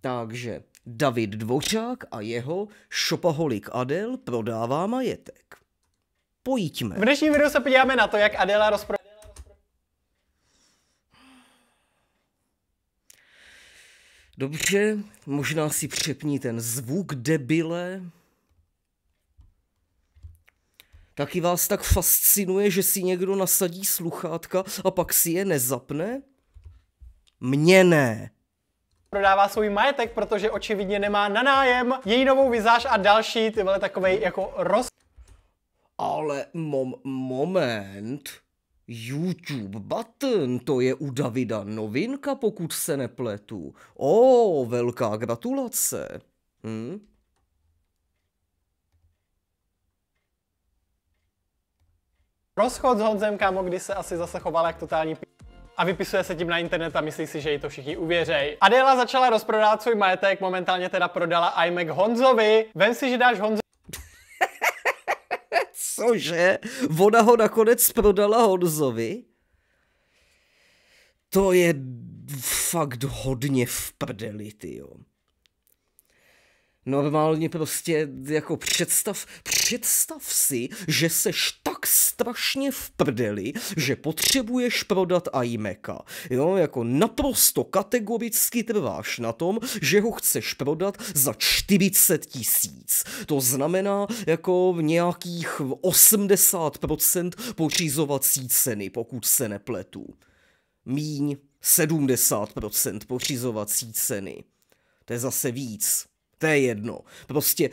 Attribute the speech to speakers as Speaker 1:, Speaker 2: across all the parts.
Speaker 1: Takže David Dvořák a jeho šopaholik Adel prodává majetek. Pojďme. V dnešním videu se podíváme na to, jak Adela rozpro... Dobře, možná si přepni ten zvuk debile. Taky vás tak fascinuje, že si někdo nasadí sluchátka a pak si je nezapne? Mně ne
Speaker 2: prodává svůj majetek, protože očividně nemá na nájem její novou vizáž a další, ty vole, takovej jako roz...
Speaker 1: Ale mom, moment, YouTube Button, to je u Davida novinka, pokud se nepletu. O, velká gratulace. Hm? Rozchod s Honzem,
Speaker 2: kámo, kdy se asi zase choval jak totální p a vypisuje se tím na internet a myslí si, že jí to všichni uvěřejí. Adéla začala rozprodávat svůj majetek, momentálně teda prodala iMac Honzovi. Vem si, že dáš
Speaker 1: Honzo Cože? Voda ho nakonec prodala Honzovi? To je fakt hodně v prdeli, tyjo. Normálně prostě jako představ, představ si, že seš tak strašně v prdeli, že potřebuješ prodat iMaca. Jo, jako naprosto kategoricky trváš na tom, že ho chceš prodat za 40 tisíc. To znamená jako nějakých 80% pořizovací ceny, pokud se nepletu. Míň 70% pořizovací ceny. To je zase víc to je jedno. Prostě,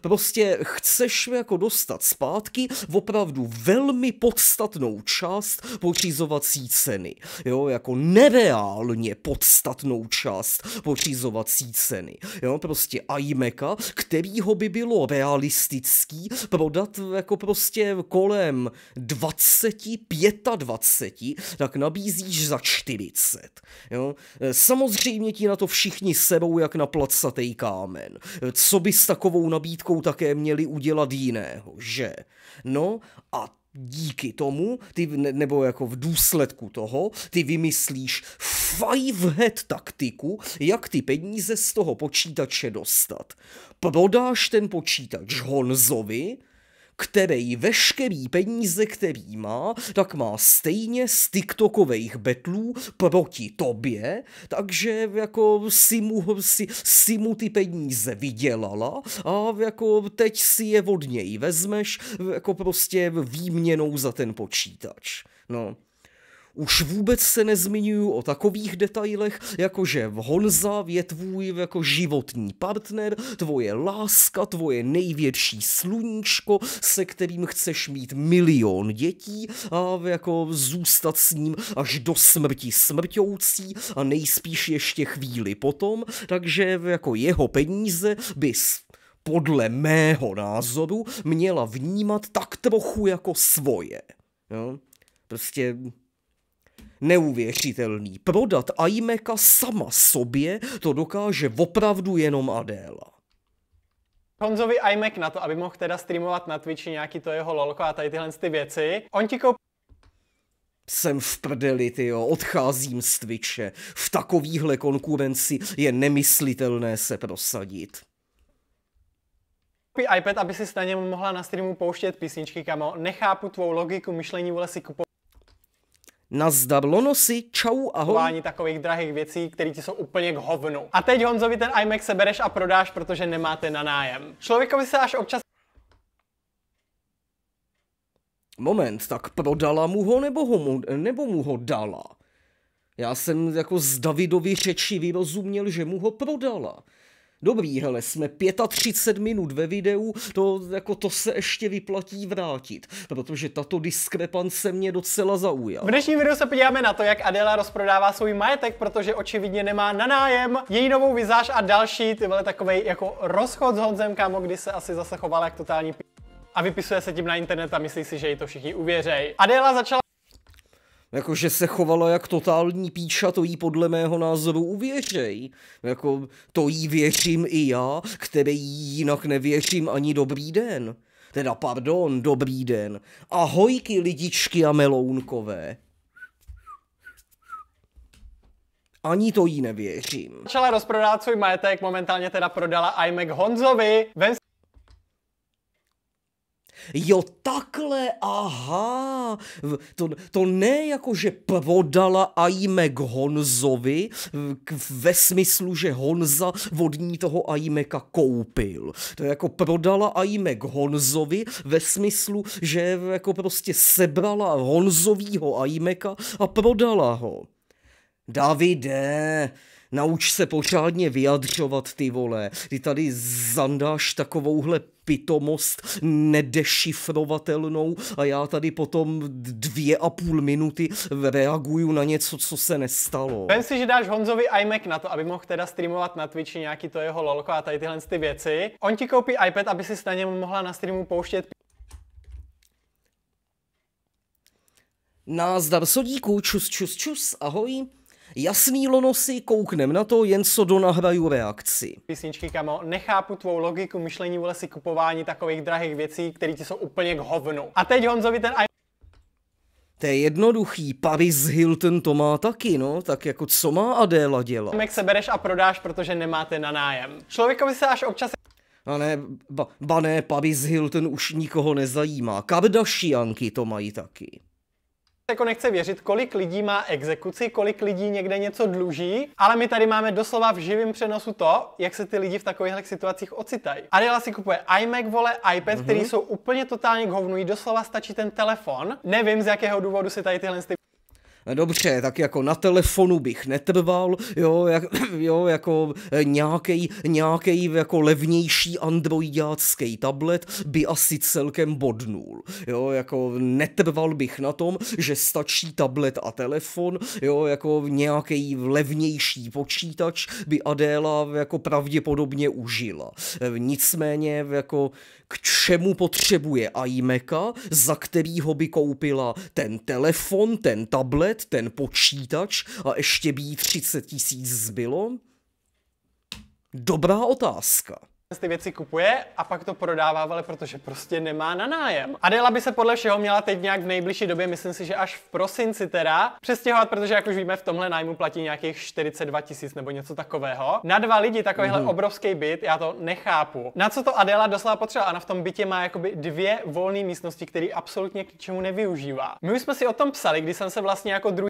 Speaker 1: prostě chceš jako dostat zpátky opravdu velmi podstatnou část pořizovací ceny. Jo, jako nereálně podstatnou část pořizovací ceny. Jo, prostě iMaca, kterýho by bylo realistický prodat jako prostě kolem 20, 25, tak nabízíš za 40. Jo. Samozřejmě ti na to všichni sebou jak na placatej kám kámen. Co by s takovou nabídkou také měli udělat jiného, že? No a díky tomu, ty, nebo jako v důsledku toho, ty vymyslíš five-head taktiku, jak ty peníze z toho počítače dostat. Prodáš ten počítač Honzovi, který veškerý peníze, který má, tak má stejně z TikTokových betlů proti tobě, takže jako si mu, si, si mu ty peníze vydělala a jako teď si je od něj vezmeš jako prostě výměnou za ten počítač. No. Už vůbec se nezmiňuju o takových detailech, jako že Honza je tvůj jako životní partner, tvoje láska, tvoje největší sluníčko, se kterým chceš mít milion dětí a jako zůstat s ním až do smrti smrťoucí a nejspíš ještě chvíli potom, takže jako jeho peníze bys podle mého názoru měla vnímat tak trochu jako svoje. Jo? Prostě Neuvěřitelný. Prodat Aimeka sama sobě to dokáže opravdu jenom Adéla. Honzovi
Speaker 2: iMac na to, aby mohl teda streamovat na Twitchi nějaký to jeho lolko a tady tyhle ty věci. On ti koupí
Speaker 1: jsem v prdeli, tyjo, odcházím z Twitche. V takovýhle konkurenci je nemyslitelné se prosadit.
Speaker 2: iPad, aby si na něm mohla na streamu pouštět písničky, kamo. Nechápu tvou logiku myšlení, vole si kupovat.
Speaker 1: Na si, čau, ahoj. Kupování
Speaker 2: takových drahých věcí, které ti jsou úplně k hovnu. A teď Honzovi ten iMac sebereš a prodáš, protože nemáte na nájem. Člověkovi se až občas
Speaker 1: Moment, tak prodala mu ho nebo, ho mu, nebo mu ho dala? Já jsem jako z Davidovy řeči vyrozuměl, že mu ho prodala. Dobrý, hele, jsme 35 minut ve videu, to, jako, to se ještě vyplatí vrátit, protože tato diskrepance mě docela zaujala. V dnešním videu se podíváme na to, jak Adela rozprodává svůj majetek, protože očividně nemá
Speaker 2: na nájem její novou vizáž a další, ty byly takovej jako rozchod s Honzem, kámo, kdy se asi zase chovala jak totální p... a vypisuje se tím na internet a myslí si, že jí to všichni uvěřej. Adela začala
Speaker 1: Jakože se chovala jak totální píča, to jí podle mého názoru uvěřej. Jako, to jí věřím i já, které jí jinak nevěřím ani dobrý den. Teda pardon, dobrý den. Ahojky lidičky a melounkové. Ani to jí nevěřím.
Speaker 2: Začala rozprodávat svůj majetek, momentálně teda prodala iMac Honzovi. Ven
Speaker 1: jo takhle, aha, to, to ne jako, že podala a k Honzovi k, ve smyslu, že Honza vodní toho Ajmeka koupil. To je jako prodala k Honzovi ve smyslu, že jako prostě sebrala Honzovýho Ajmeka a prodala ho. Davide, nauč se pořádně vyjadřovat ty vole, ty tady zandáš takovouhle pitomost nedešifrovatelnou a já tady potom dvě a půl minuty reaguju na něco, co se nestalo. Vem
Speaker 2: si, že dáš Honzovi iMac na to, aby mohl teda streamovat na Twitchi nějaký to jeho lolko a tady tyhle ty věci. On ti koupí iPad, aby si na něm mohla na streamu pouštět
Speaker 1: Názdar sodíku, čus, čus, čus, ahoj. Jasný lonosy, kouknem na to, jen co nahraju reakci.
Speaker 2: Písničky, kamo, nechápu tvou logiku myšlení vole si kupování takových drahých věcí, které ti jsou úplně k hovnu. A teď Honzovi ten
Speaker 1: to je jednoduchý, Paris Hilton to má taky, no, tak jako co má Adéla dělat?
Speaker 2: Jak se bereš a prodáš, protože nemáte na nájem. Člověkovi se až občas...
Speaker 1: A ne, ba, ba ne, Paris Hilton už nikoho nezajímá. Kardashianky to mají taky
Speaker 2: jako nechce věřit, kolik lidí má exekuci, kolik lidí někde něco dluží, ale my tady máme doslova v živém přenosu to, jak se ty lidi v takovýchhle situacích ocitají. Adela si kupuje iMac, vole, iPad, mm-hmm. který mhm. jsou úplně totálně k hovnu, jí doslova stačí ten telefon. Nevím, z jakého důvodu si tady tyhle
Speaker 1: Dobře, tak jako na telefonu bych netrval, jo, jak, jo jako nějaký, eh, nějaký jako levnější androidácký tablet by asi celkem bodnul, jo, jako netrval bych na tom, že stačí tablet a telefon, jo, jako nějaký levnější počítač by Adéla jako pravděpodobně užila. Eh, nicméně jako k čemu potřebuje iMaca, za ho by koupila ten telefon, ten tablet, ten počítač a ještě by jí 30 tisíc zbylo? Dobrá otázka
Speaker 2: ty věci kupuje a pak to prodává, ale protože prostě nemá na nájem. Adela by se podle všeho měla teď nějak v nejbližší době, myslím si, že až v prosinci teda, přestěhovat, protože jak už víme, v tomhle nájmu platí nějakých 42 tisíc nebo něco takového. Na dva lidi takovýhle mm. obrovský byt, já to nechápu. Na co to Adela doslova potřeba? Ona v tom bytě má jakoby dvě volné místnosti, které absolutně k čemu nevyužívá. My už jsme si o tom psali, když jsem se vlastně jako druhý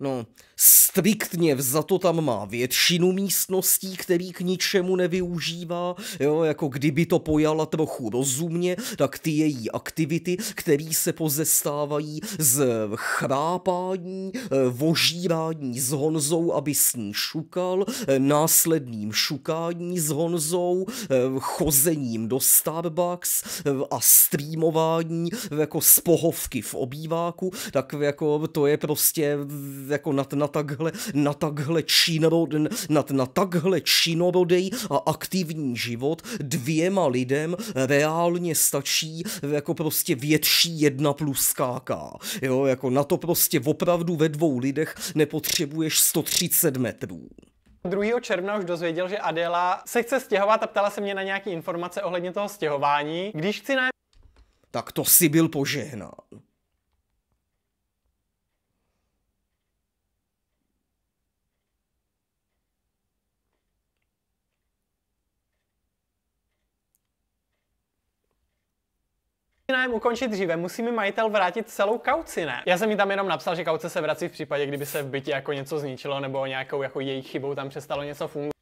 Speaker 1: No, striktně vzato tam má většinu místností, který k ničemu nevyužívá, jo, jako kdyby to pojala trochu rozumně, tak ty její aktivity, které se pozestávají z chrápání, eh, vožírání s Honzou, aby s ní šukal, eh, následným šukání s Honzou, eh, chozením do Starbucks a streamování jako z pohovky v obýváku, tak jako to je prostě jako nad na takhle, na takhle čínovou, nad na takhle čínovodej a aktivní život dvěma lidem reálně stačí jako prostě větší jedna plus KK. Jo, jako na to prostě opravdu ve dvou lidech nepotřebuješ 130 metrů.
Speaker 2: 2. června už dozvěděl, že Adela se chce stěhovat a ptala se mě na nějaké informace ohledně toho stěhování. Když chci na
Speaker 1: Tak to si byl požehnán.
Speaker 2: nájem ukončit dříve, musí mi majitel vrátit celou kauci, ne? Já jsem mi tam jenom napsal, že kauce se vrací v případě, kdyby se v bytě jako něco zničilo nebo nějakou jako jejich chybou tam přestalo něco fungovat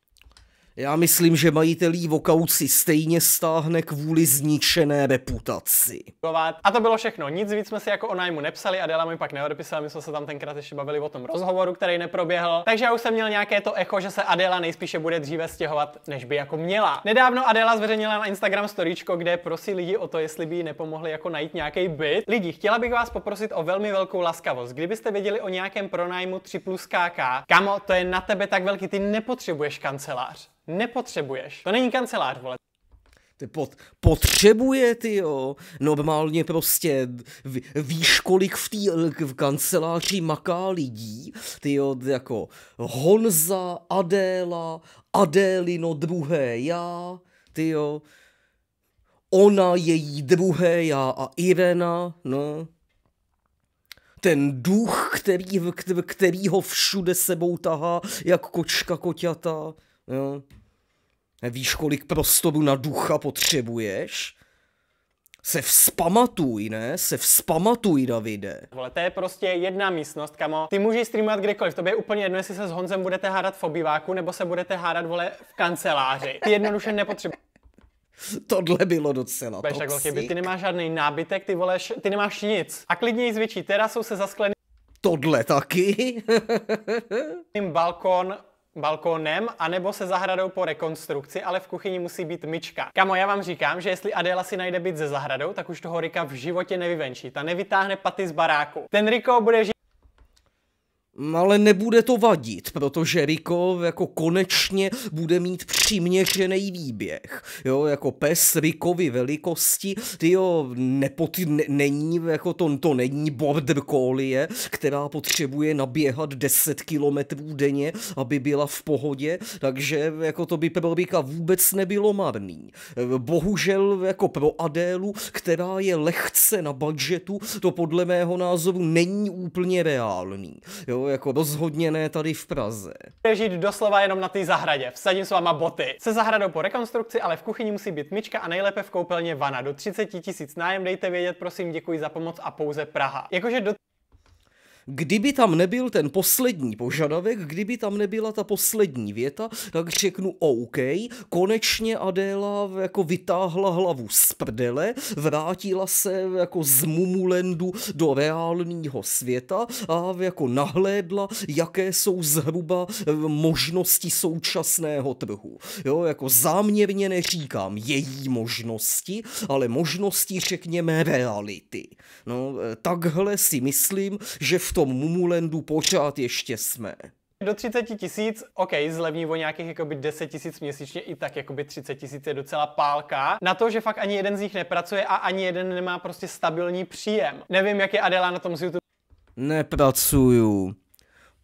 Speaker 1: já myslím, že majitelí Vokaut si stejně stáhne kvůli zničené reputaci.
Speaker 2: A to bylo všechno. Nic víc jsme si jako o nájmu nepsali, Adela mi pak neodepisala, my jsme se tam tenkrát ještě bavili o tom rozhovoru, který neproběhl. Takže já už jsem měl nějaké to echo, že se Adela nejspíše bude dříve stěhovat, než by jako měla. Nedávno Adela zveřejnila na Instagram storyčko, kde prosí lidi o to, jestli by jí nepomohli jako najít nějaký byt. Lidi, chtěla bych vás poprosit o velmi velkou laskavost. Kdybyste věděli o nějakém pronájmu 3 plus KK, kamo, to je na tebe tak velký, ty nepotřebuješ kancelář nepotřebuješ. To není kancelář, vole.
Speaker 1: Ty pot, potřebuje, ty jo. Normálně prostě v, víš, kolik v té v kanceláři maká lidí, ty jo, jako Honza, Adéla, Adélino druhé já, ty jo. Ona, její druhé já a Irena, no ten duch, který, který ho všude sebou tahá, jak kočka koťata. Jo. Nevíš, kolik prostoru na ducha potřebuješ? Se vzpamatuj, ne? Se vzpamatuj, Davide.
Speaker 2: Vole, to je prostě jedna místnost, kamo. Ty můžeš streamovat kdekoliv, to je úplně jedno, jestli se s Honzem budete hádat v obýváku, nebo se budete hádat, vole, v kanceláři. Ty jednoduše nepotřebuješ.
Speaker 1: Tohle bylo docela Beš, tak velký, ty
Speaker 2: nemáš žádný nábytek, ty voleš, ty nemáš nic. A klidně i zvětší jsou se zasklený.
Speaker 1: Tohle taky?
Speaker 2: balkon balkónem, anebo se zahradou po rekonstrukci, ale v kuchyni musí být myčka. Kamo, já vám říkám, že jestli Adela si najde být ze zahradou, tak už toho Rika v životě nevyvenčí. Ta nevytáhne paty z baráku. Ten
Speaker 1: Riko bude žít Mm, ale nebude to vadit, protože Riko jako konečně bude mít přiměřený výběh. Jo, jako pes Rikovi velikosti, ty jo ne, není, jako to, to není border collie, která potřebuje naběhat 10 kilometrů denně, aby byla v pohodě, takže jako to by pro Rika vůbec nebylo marný. Bohužel jako pro Adélu, která je lehce na budžetu, to podle mého názoru není úplně reálný. Jo, jako rozhodněné tady v Praze.
Speaker 2: Žít doslova jenom na té zahradě, vsadím s váma boty. Se zahradou po rekonstrukci, ale v kuchyni musí být myčka a nejlépe v koupelně vana. Do 30 tisíc nájem dejte vědět, prosím, děkuji za pomoc a pouze Praha. Jakože do
Speaker 1: kdyby tam nebyl ten poslední požadavek, kdyby tam nebyla ta poslední věta, tak řeknu OK, konečně Adéla jako vytáhla hlavu z prdele, vrátila se jako z Mumulendu do reálního světa a jako nahlédla, jaké jsou zhruba eh, možnosti současného trhu. Jo, jako záměrně neříkám její možnosti, ale možnosti, řekněme, reality. No, eh, takhle si myslím, že v tom Mumulandu pořád ještě jsme.
Speaker 2: Do 30 tisíc, ok, zlevní o nějakých jakoby 10 tisíc měsíčně, i tak jakoby 30 tisíc je docela pálka. Na to, že fakt ani jeden z nich nepracuje a ani jeden nemá prostě stabilní příjem. Nevím, jak je Adela na tom z YouTube.
Speaker 1: Nepracuju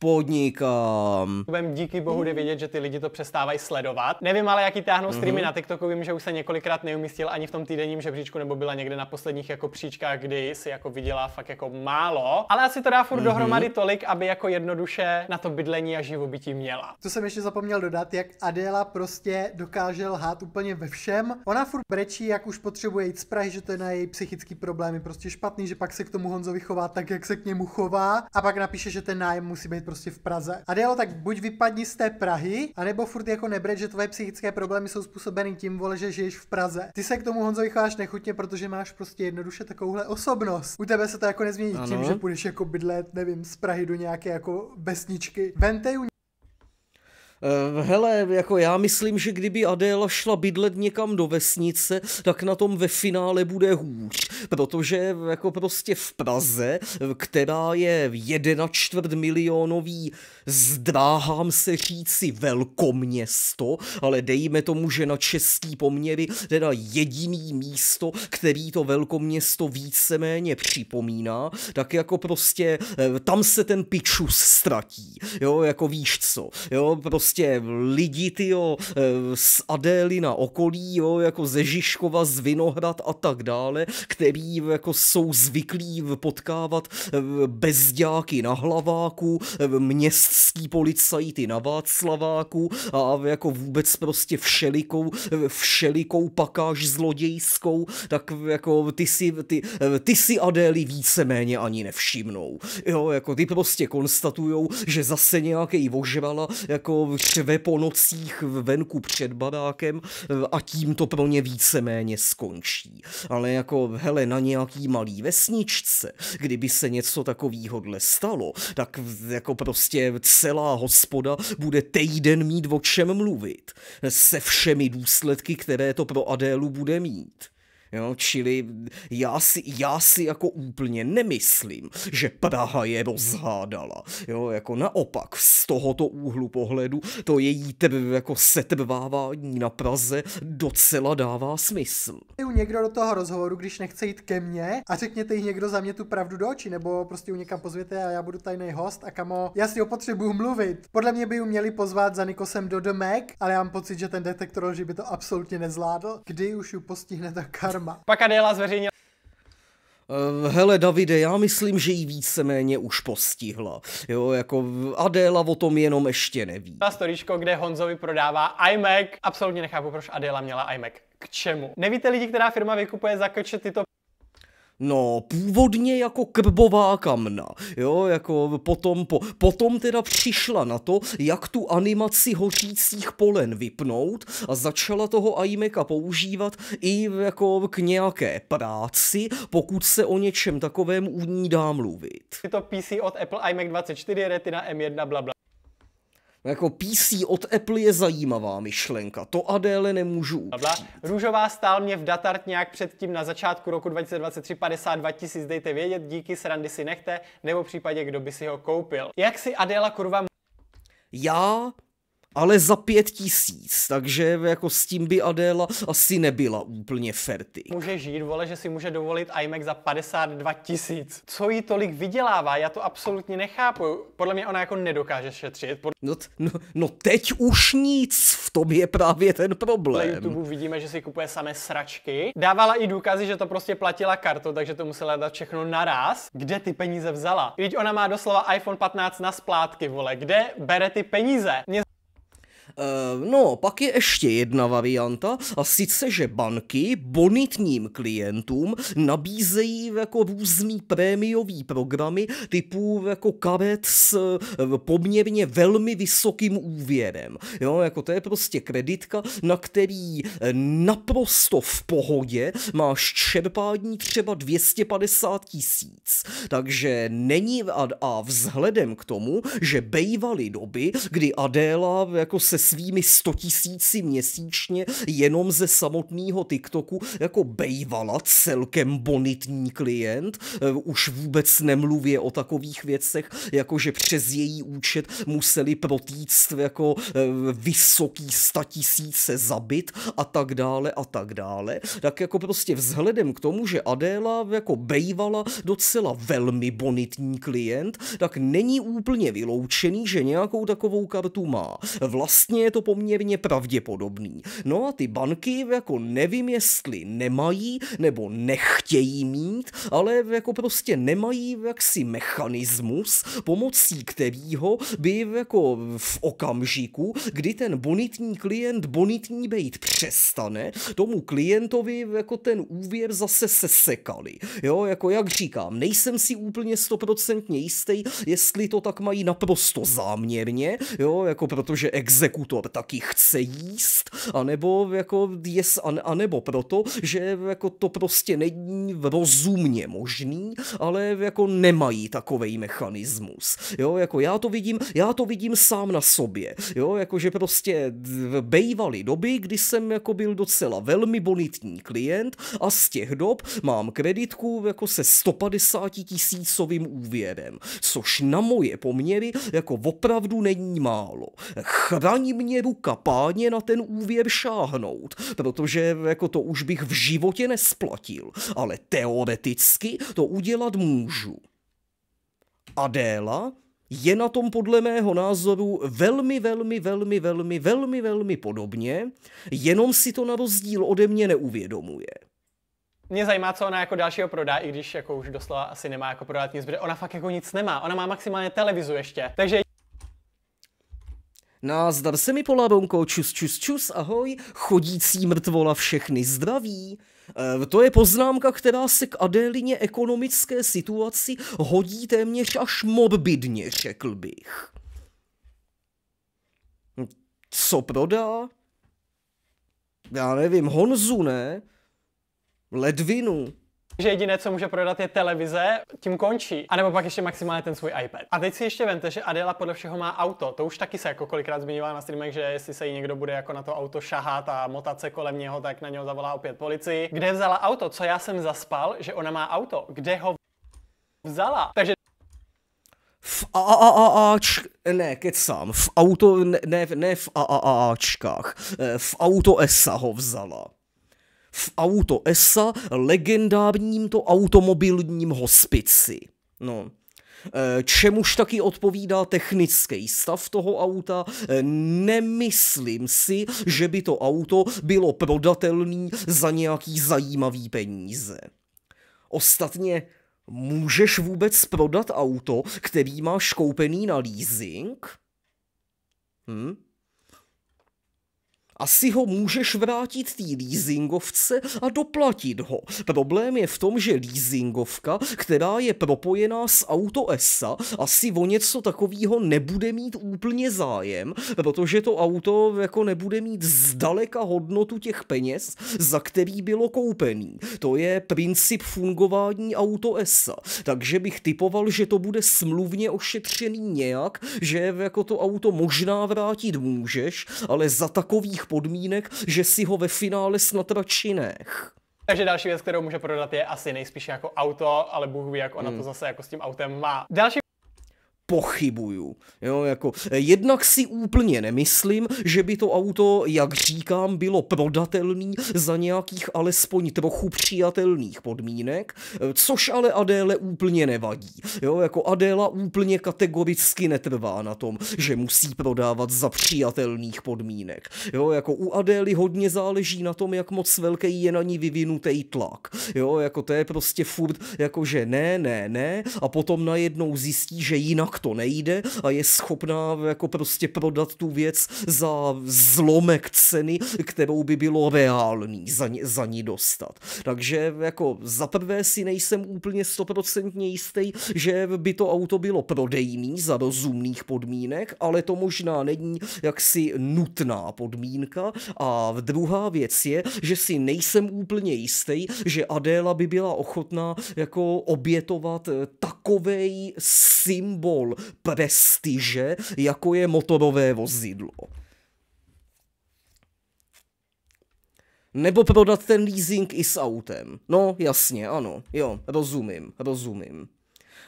Speaker 1: podnikám.
Speaker 2: díky bohu jde vidět, že ty lidi to přestávají sledovat. Nevím ale, jaký táhnou mhm. streamy mm-hmm. na TikToku, vím, že už se několikrát neumístil ani v tom týdenním žebříčku, nebo byla někde na posledních jako příčkách, kdy si jako viděla fakt jako málo. Ale asi to dá furt mm-hmm. dohromady tolik, aby jako jednoduše na to bydlení a živobytí měla. To jsem ještě zapomněl dodat, jak Adela prostě dokáže lhát úplně ve všem. Ona furt brečí, jak už potřebuje jít z Prahy, že to je na její psychický problémy prostě špatný, že pak se k tomu Honzovi chová tak, jak se k němu chová a pak napíše, že ten nájem musí být prostě v Praze. A dělo tak buď vypadni z té Prahy, anebo furt jako nebreč, že tvoje psychické problémy jsou způsobeny tím, vole, že žiješ v Praze. Ty se k tomu Honzovi chováš nechutně, protože máš prostě jednoduše takovouhle osobnost. U tebe se to jako nezmění ano. tím, že půjdeš jako bydlet, nevím, z Prahy do nějaké jako vesničky. Vente
Speaker 1: Eh, hele, jako já myslím, že kdyby Adéla šla bydlet někam do vesnice, tak na tom ve finále bude hůř, protože jako prostě v Praze, která je jedna čtvrt milionový zdráhám se říci velkoměsto, ale dejme tomu, že na český poměry teda jediný místo, který to velkoměsto víceméně připomíná, tak jako prostě eh, tam se ten pičus ztratí, jo, jako víš co, jo, prostě lidi, ty jo, eh, z Adély na okolí, jo, jako ze Žižkova, z Vinohrad a tak dále, který jako jsou zvyklí potkávat eh, bezděláky na hlaváku, měst pražský policajty na Václaváku a jako vůbec prostě všelikou, všelikou pakáž zlodějskou, tak jako ty si, ty, ty si Adély víceméně ani nevšimnou. Jo, jako ty prostě konstatujou, že zase nějaký vožrala jako ve po nocích venku před badákem a tím to pro ně víceméně skončí. Ale jako, hele, na nějaký malý vesničce, kdyby se něco takovýhodle stalo, tak jako prostě celá hospoda bude týden mít o čem mluvit, se všemi důsledky, které to pro Adélu bude mít. Jo, čili já si, já si jako úplně nemyslím, že Praha je rozhádala. Jo, jako naopak, z tohoto úhlu pohledu to její teb, jako setrvávání na Praze docela dává smysl.
Speaker 2: Někdo do toho rozhovoru, když nechce jít ke mně a řekněte jí někdo za mě tu pravdu do očí, nebo prostě u někam pozvěte a já budu tajný host a kamo, já si ho potřebuju mluvit. Podle mě by ju měli pozvat za Nikosem do The Mac, ale já mám pocit, že ten detektor že by to absolutně nezvládl. Kdy už ju postihne ta karma? Pak Adela zveřejnil
Speaker 1: eh, Hele, Davide, já myslím, že ji víceméně už postihla. Jo, jako Adéla o tom jenom ještě neví.
Speaker 2: Ta storičko, kde Honzovi prodává iMac. Absolutně nechápu, proč Adéla měla iMac. K čemu? Nevíte lidi, která firma vykupuje za tyto
Speaker 1: No, původně jako krbová kamna, jo, jako potom, po, potom teda přišla na to, jak tu animaci hořících polen vypnout a začala toho iMaca používat i jako k nějaké práci, pokud se o něčem takovém u ní dá mluvit. Je to
Speaker 2: PC od Apple iMac 24, Retina M1, bla, bla.
Speaker 1: No jako PC od Apple je zajímavá myšlenka, to Adéle nemůžu upřít.
Speaker 2: Růžová stál mě v Datart nějak předtím na začátku roku 2023 52 tisíc, dejte vědět, díky srandy si nechte, nebo v případě, kdo by si ho koupil. Jak si Adéla kurva...
Speaker 1: Já ale za pět tisíc, takže jako s tím by Adéla asi nebyla úplně ferty.
Speaker 2: Může žít, vole, že si může dovolit iMac za 52 tisíc. Co jí tolik vydělává, já to absolutně nechápu. Podle mě ona jako nedokáže šetřit. Pod... No,
Speaker 1: no, no teď už nic, v tom je právě ten problém. Na YouTube
Speaker 2: vidíme, že si kupuje samé sračky. Dávala i důkazy, že to prostě platila kartou, takže to musela dát všechno naraz. Kde ty peníze vzala? Vidíte, ona má doslova iPhone 15 na splátky, vole. Kde bere ty peníze? Mě
Speaker 1: Ehm, no, pak je ještě jedna varianta, a sice, že banky bonitním klientům nabízejí jako různý prémiový programy typu jako karet s eh, poměrně velmi vysokým úvěrem. Jo, jako to je prostě kreditka, na který eh, naprosto v pohodě máš čerpání třeba 250 tisíc. Takže není a, a vzhledem k tomu, že bejvaly doby, kdy Adéla jako se svými stotisíci měsíčně jenom ze samotného TikToku jako bejvala celkem bonitní klient. Eh, už vůbec nemluvě o takových věcech, jako že přes její účet museli protíct jako eh, vysoký statisíce zabit a tak dále a tak dále. Tak jako prostě vzhledem k tomu, že Adéla jako bejvala docela velmi bonitní klient, tak není úplně vyloučený, že nějakou takovou kartu má. Vlastně vlastně je to poměrně pravděpodobný. No a ty banky jako nevím, jestli nemají nebo nechtějí mít, ale jako prostě nemají jaksi mechanismus, pomocí kterého by jako v okamžiku, kdy ten bonitní klient bonitní být přestane, tomu klientovi jako ten úvěr zase sesekali. Jo, jako jak říkám, nejsem si úplně stoprocentně jistý, jestli to tak mají naprosto záměrně, jo, jako protože exek to taky chce jíst, anebo jako je, an, anebo proto, že jako to prostě není rozumně možný, ale jako nemají takový mechanismus. Jo, jako já to vidím, já to vidím sám na sobě. Jo, jako že prostě bejvaly doby, kdy jsem jako byl docela velmi bonitní klient a z těch dob mám kreditku jako se 150 tisícovým úvěrem, což na moje poměry jako opravdu není málo. Chraň ani mě ruka páně na ten úvěr šáhnout, protože jako to už bych v životě nesplatil, ale teoreticky to udělat můžu. Adéla je na tom podle mého názoru velmi, velmi, velmi, velmi, velmi, velmi podobně, jenom si to na rozdíl ode mě neuvědomuje.
Speaker 2: Mě zajímá, co ona jako dalšího prodá, i když jako už doslova asi nemá jako prodat nic, protože ona fakt jako nic nemá. Ona má maximálně televizu ještě. Takže
Speaker 1: zdar se mi polábonko, čus čus čus, ahoj, chodící mrtvola všechny zdraví. E, to je poznámka, která se k Adélině ekonomické situaci hodí téměř až morbidně, řekl bych. Hm, co prodá? Já nevím, Honzu, ne? Ledvinu,
Speaker 2: že jediné, co může prodat, je televize, tím končí. A nebo pak ještě maximálně ten svůj iPad. A teď si ještě vente, že Adela podle všeho má auto. To už taky se jako kolikrát zmiňovala na streamech, že jestli se jí někdo bude jako na to auto šahat a motat se kolem něho, tak na něho zavolá opět policii. Kde vzala auto? Co já jsem zaspal, že ona má auto? Kde ho vzala? Takže
Speaker 1: v a a a a ne, eh, kecám, v auto, ne, ne v a a AAAčkách, v auto Esa ho vzala v Auto ESA, legendárním to automobilním hospici. No. Eh, čemuž taky odpovídá technický stav toho auta. Eh, nemyslím si, že by to auto bylo prodatelné za nějaký zajímavý peníze. Ostatně, můžeš vůbec prodat auto, který máš koupený na leasing? Hm? Asi ho můžeš vrátit té leasingovce a doplatit ho. Problém je v tom, že leasingovka, která je propojená s auto ESA, asi o něco takového nebude mít úplně zájem, protože to auto jako nebude mít zdaleka hodnotu těch peněz, za který bylo koupený. To je princip fungování auto ESA. Takže bych typoval, že to bude smluvně ošetřený nějak, že jako to auto možná vrátit můžeš, ale za takových podmínek, že si ho ve finále snad radši nech.
Speaker 2: Takže další věc, kterou může prodat, je asi nejspíš jako auto, ale Bůh ví, jak ona hmm. to zase jako s tím autem má.
Speaker 1: Další pochybuju. Jo, jako, eh, jednak si úplně nemyslím, že by to auto, jak říkám, bylo prodatelný za nějakých alespoň trochu přijatelných podmínek, eh, což ale Adéle úplně nevadí. Jo, jako Adéla úplně kategoricky netrvá na tom, že musí prodávat za přijatelných podmínek. Jo, jako u Adély hodně záleží na tom, jak moc velký je na ní vyvinutý tlak. Jo, jako to je prostě furt, jako že ne, ne, ne, a potom najednou zjistí, že jinak to nejde a je schopná jako prostě prodat tu věc za zlomek ceny, kterou by bylo reálný za, ní, za ní dostat. Takže jako za prvé si nejsem úplně stoprocentně jistý, že by to auto bylo prodejný za rozumných podmínek, ale to možná není jaksi nutná podmínka. A druhá věc je, že si nejsem úplně jistý, že Adéla by byla ochotná jako obětovat takovej symbol prestiže, jako je motorové vozidlo. Nebo prodat ten leasing i s autem. No, jasně, ano, jo, rozumím, rozumím.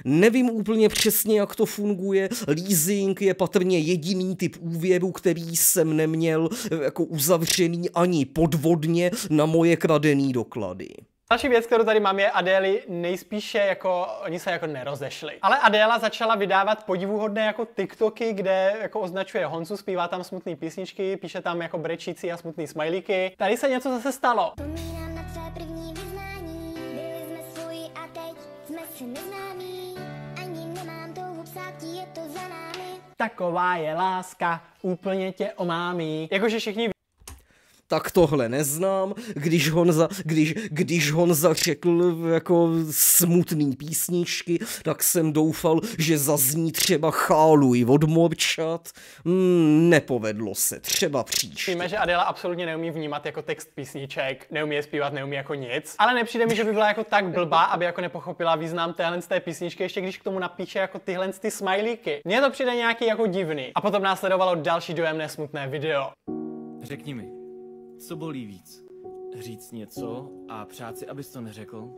Speaker 1: Nevím úplně přesně, jak to funguje. Leasing je patrně jediný typ úvěru, který jsem neměl eh, jako uzavřený ani podvodně na moje kradený doklady.
Speaker 2: Další věc, kterou tady mám, je Adély nejspíše jako, oni se jako nerozešli. Ale Adéla začala vydávat podivuhodné jako TikToky, kde jako označuje Honzu, zpívá tam smutné písničky, píše tam jako brečící a smutný smajlíky. Tady se něco zase stalo. Taková je láska, úplně tě omámí.
Speaker 1: Jakože všichni tak tohle neznám, když Honza, když, když Honza řekl jako smutný písničky, tak jsem doufal, že zazní třeba cháluj od Morčat. Mm, nepovedlo se, třeba příště.
Speaker 2: Víme, že Adela absolutně neumí vnímat jako text písniček, neumí je zpívat, neumí jako nic, ale nepřijde mi, že by byla jako tak blbá, aby jako nepochopila význam téhle z té písničky, ještě když k tomu napíše jako tyhle ty smajlíky. Mně to přijde nějaký jako divný. A potom následovalo další dojemné smutné video. Řekni mi, co bolí víc? Říct něco a přát si, abys to neřekl?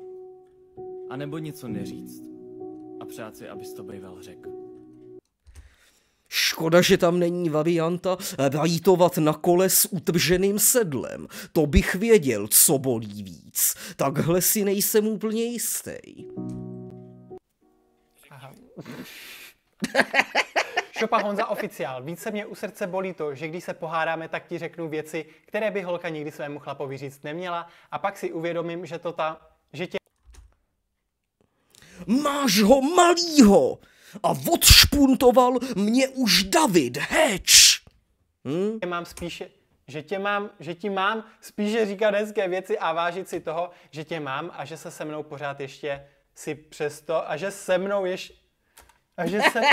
Speaker 2: A nebo něco neříct a přát si, abys to býval řekl?
Speaker 1: Škoda, že tam není varianta rajtovat na kole s utrženým sedlem. To bych věděl, co bolí víc. Takhle si nejsem úplně jistý.
Speaker 2: Aha. Šopa Honza oficiál. Více mě u srdce bolí to, že když se pohádáme, tak ti řeknu věci, které by holka nikdy svému chlapovi říct neměla a pak si uvědomím, že to
Speaker 1: ta, že tě... Máš ho malýho a odšpuntoval mě už David Heč. Hm? Mám
Speaker 2: spíše, že tě mám, že ti mám spíše říkat hezké věci a vážit si toho, že tě mám a že se se mnou pořád ještě si přesto a že se mnou ještě a že se...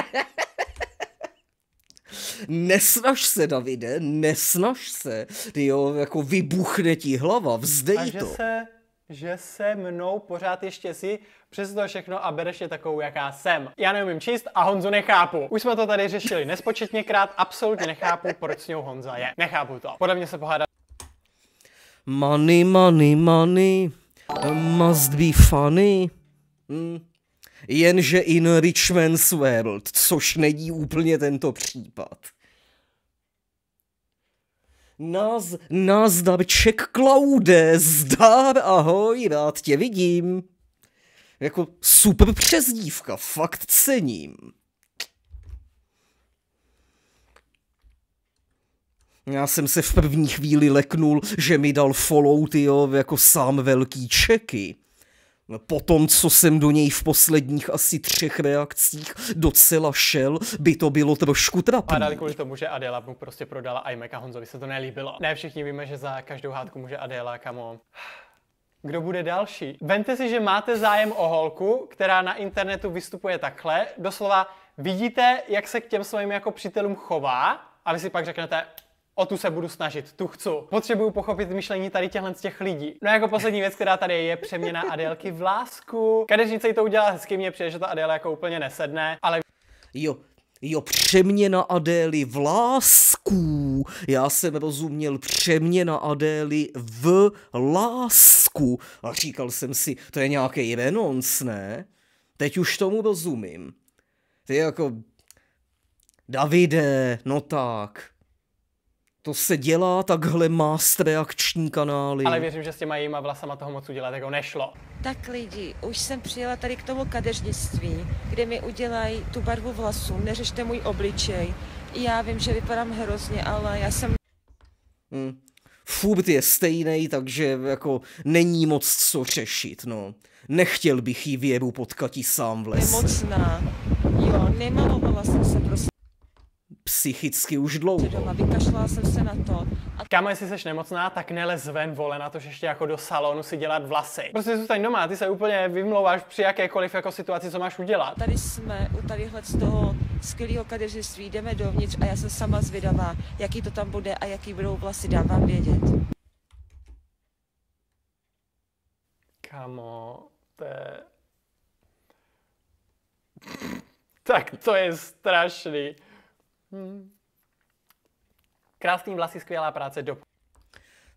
Speaker 1: nesnaž se, Davide, nesnaž se, ty jo, jako vybuchne ti hlava, vzdej a že to. Se,
Speaker 2: že se mnou pořád ještě si přes to všechno a bereš je takovou, jaká jsem. Já neumím číst a Honzu nechápu. Už jsme to tady řešili nespočetněkrát, absolutně nechápu, proč s Honza je. Nechápu to. Podle mě se pohádá.
Speaker 1: Money, money, money, must be funny. Mm jenže in Richman's World, což není úplně tento případ. Naz, nazdar ček, Klaude, zdar, ahoj, rád tě vidím. Jako super přezdívka, fakt cením. Já jsem se v první chvíli leknul, že mi dal follow, tyjo, jako sám velký čeky. Po tom, co jsem do něj v posledních asi třech reakcích docela šel, by to bylo trošku trapné. A kvůli
Speaker 2: tomu, že Adela mu prostě prodala iMac a Honzovi se to nelíbilo. Ne všichni víme, že za každou hádku může Adela, kamo. Kdo bude další? Vente si, že máte zájem o holku, která na internetu vystupuje takhle, doslova vidíte, jak se k těm svým jako přítelům chová a vy si pak řeknete, O tu se budu snažit, tu chci. Potřebuju pochopit myšlení tady těchhle z těch lidí. No jako poslední věc, která tady je, přeměna Adélky v lásku. Kadeřnice to udělá hezky, mě přijde, že ta Adéla jako úplně nesedne, ale...
Speaker 1: Jo, Jo, přeměna Adély v lásku. Já jsem rozuměl přeměna Adély v lásku. A říkal jsem si, to je nějaký renonc, ne? Teď už tomu rozumím. Ty jako... Davide, no tak to se dělá, takhle má reakční kanály. Ale věřím,
Speaker 2: že s těma jejíma vlasama toho moc udělat jako nešlo.
Speaker 1: Tak lidi, už jsem přijela tady k tomu kadeřnictví, kde mi udělají tu barvu vlasů, neřešte můj obličej. Já vím, že vypadám hrozně, ale já jsem... Hmm. Furt je stejný, takže jako není moc co řešit, no. Nechtěl bych jí věru potkat i sám v lese. Nemocná. Jo, nemalovala jsem se psychicky už dlouho. Doma vykašlala jsem se na to.
Speaker 2: A... Kámo, jestli seš nemocná, tak nelez ven, vole, na to, že ještě jako do salonu si dělat vlasy. Prostě zůstaň doma, ty se úplně vymlouváš při jakékoliv jako situaci, co máš udělat.
Speaker 1: Tady jsme u tadyhle z toho skvělého kadeřství, jdeme dovnitř a já jsem sama zvědavá, jaký to tam bude a jaký budou vlasy, dám vám vědět.
Speaker 2: Kámo, to je... Tak to je strašný. Hmm. Krásný vlasy, skvělá práce, do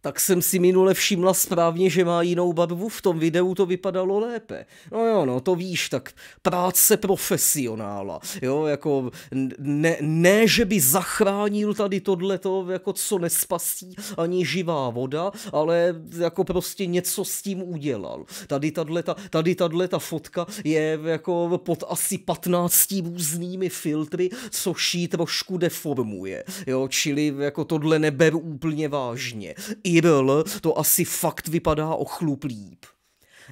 Speaker 1: tak jsem si minule všimla správně, že má jinou barvu, v tom videu to vypadalo lépe. No jo, no to víš, tak práce profesionála, jo, jako ne, ne že by zachránil tady tohleto, jako co nespasí ani živá voda, ale jako prostě něco s tím udělal. Tady tato, tady tato fotka je jako pod asi 15 různými filtry, což ji trošku deformuje, jo, čili jako tohle neberu úplně vážně. I Cyril, to asi fakt vypadá ochlub líp.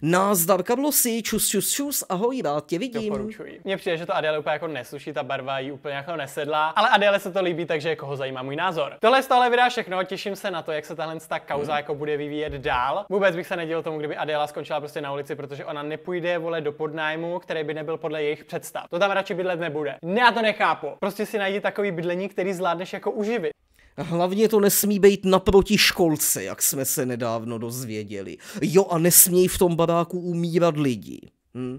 Speaker 1: Názdar kablosy, čus, čus, čus, ahoj, rád tě vidím. Doporučuji.
Speaker 2: Mně přijde, že to Adele úplně jako nesluší, ta barva jí úplně jako nesedla. ale Adele se to líbí, takže koho jako zajímá můj názor. Tohle je stále vydá všechno, těším se na to, jak se tahle ta kauza hmm. jako bude vyvíjet dál. Vůbec bych se nedělal tomu, kdyby Adela skončila prostě na ulici, protože ona nepůjde vole do podnájmu, který by nebyl podle jejich představ. To tam radši bydlet nebude. Ne, já to nechápu. Prostě si najdi takový bydlení, který zvládneš jako uživit.
Speaker 1: Hlavně to nesmí být naproti školce, jak jsme se nedávno dozvěděli. Jo a nesmějí v tom baráku umírat lidi. Hm?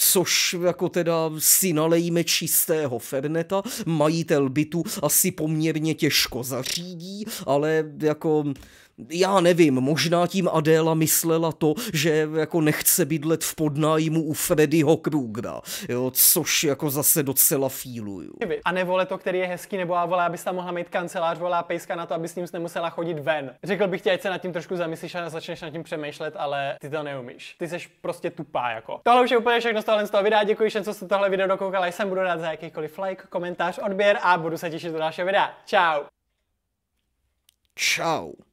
Speaker 1: což jako teda si nalejme čistého ferneta, majitel bytu asi poměrně těžko zařídí, ale jako já nevím, možná tím Adéla myslela to, že jako nechce bydlet v podnájmu u Freddyho Krugera, jo, což jako zase docela fíluju.
Speaker 2: A vole to, který je hezký, nebo a vole, abys tam mohla mít kancelář, volá pejska na to, aby s ním nemusela chodit ven. Řekl bych ti, ať se nad tím trošku zamyslíš a začneš nad tím přemýšlet, ale ty to neumíš. Ty jsi prostě tupá jako. Tohle už je úplně všechno z tohohle z toho videa. Děkuji všem, co jste tohle video dokoukali. Jsem budu rád za jakýkoliv like, komentář, odběr a budu se těšit do dalšího videa. Ciao.
Speaker 1: Ciao.